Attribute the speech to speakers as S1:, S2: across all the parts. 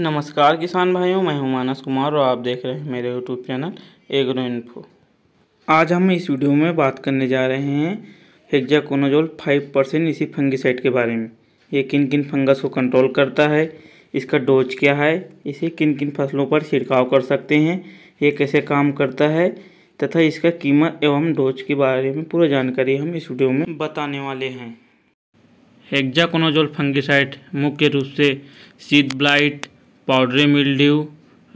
S1: नमस्कार किसान भाइयों मैं हूं मानस कुमार और आप देख रहे हैं मेरे यूट्यूब चैनल एग्रो इन्फो आज हम इस वीडियो में बात करने जा रहे हैं हेक्जाकोनोजोल फाइव परसेंट इसी फंगिसाइड के बारे में ये किन किन फंगस को कंट्रोल करता है इसका डोज क्या है इसे किन किन फसलों पर छिड़काव कर सकते हैं ये कैसे काम करता है तथा इसका कीमत एवं डोज के बारे में पूरा जानकारी हम इस वीडियो में बताने वाले हैं हेक्जाकोनोजोल फंगिसाइड मुख्य रूप से seed blight powdery mildew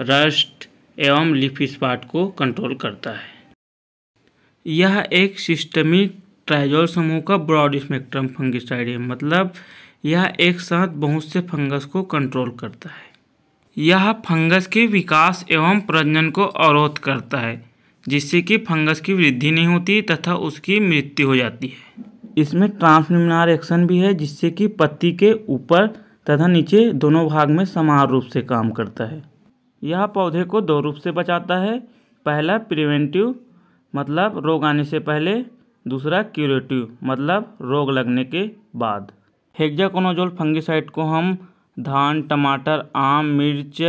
S1: rust एवं लिफ स्पाट को कंट्रोल करता है यह एक सिस्टमिक ट्राइजोल समूह का ब्रॉड स्पेक्ट्रम फंगिसाइड है मतलब यह एक साथ बहुत से फंगस को कंट्रोल करता है यह फंगस के विकास एवं प्रजनन को अवरोध करता है जिससे कि फंगस की वृद्धि नहीं होती तथा उसकी मृत्यु हो जाती है इसमें ट्रांसमिनार एक्शन भी है जिससे कि पत्ती के ऊपर तथा नीचे दोनों भाग में समान रूप से काम करता है यह पौधे को दो रूप से बचाता है पहला प्रिवेंटिव मतलब रोग आने से पहले दूसरा क्यूरेटिव मतलब रोग लगने के बाद हेक्जाकोनोजोल फंगिसाइड को हम धान टमाटर आम मिर्च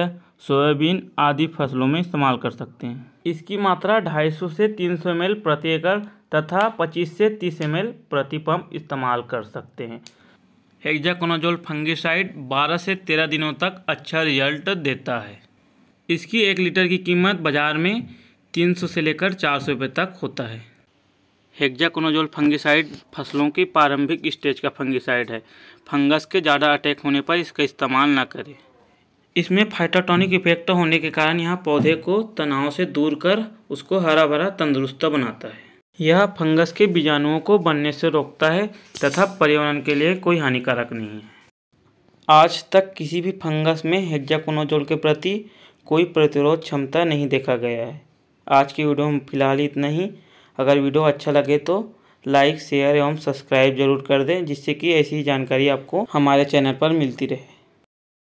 S1: सोयाबीन आदि फसलों में इस्तेमाल कर सकते हैं इसकी मात्रा 250 से 300 सौ प्रति एकड़ तथा 25 से 30 एम प्रति पंप इस्तेमाल कर सकते हैं हेक्जाकोनाजोल फंगिसाइड 12 से 13 दिनों तक अच्छा रिजल्ट देता है इसकी एक लीटर की कीमत बाज़ार में 300 से लेकर 400 रुपये तक होता है हेक्जाकोनाजोल फंगिसाइड फसलों की प्रारंभिक स्टेज का फंगिसाइड है फंगस के ज़्यादा अटैक होने पर इसका इस्तेमाल ना करें इसमें फाइटाटॉनिक इफेक्ट होने के कारण यहाँ पौधे को तनाव से दूर कर उसको हरा भरा तंदुरुस्त बनाता है यह फंगस के बीजाणुओं को बनने से रोकता है तथा पर्यावरण के लिए कोई हानिकारक नहीं है आज तक किसी भी फंगस में हेक्जाकोनाजोल के प्रति कोई प्रतिरोध क्षमता नहीं देखा गया है आज की वीडियो में फिलहाल इतना ही अगर वीडियो अच्छा लगे तो लाइक शेयर एवं सब्सक्राइब जरूर कर दें जिससे कि ऐसी जानकारी आपको हमारे चैनल पर मिलती रहे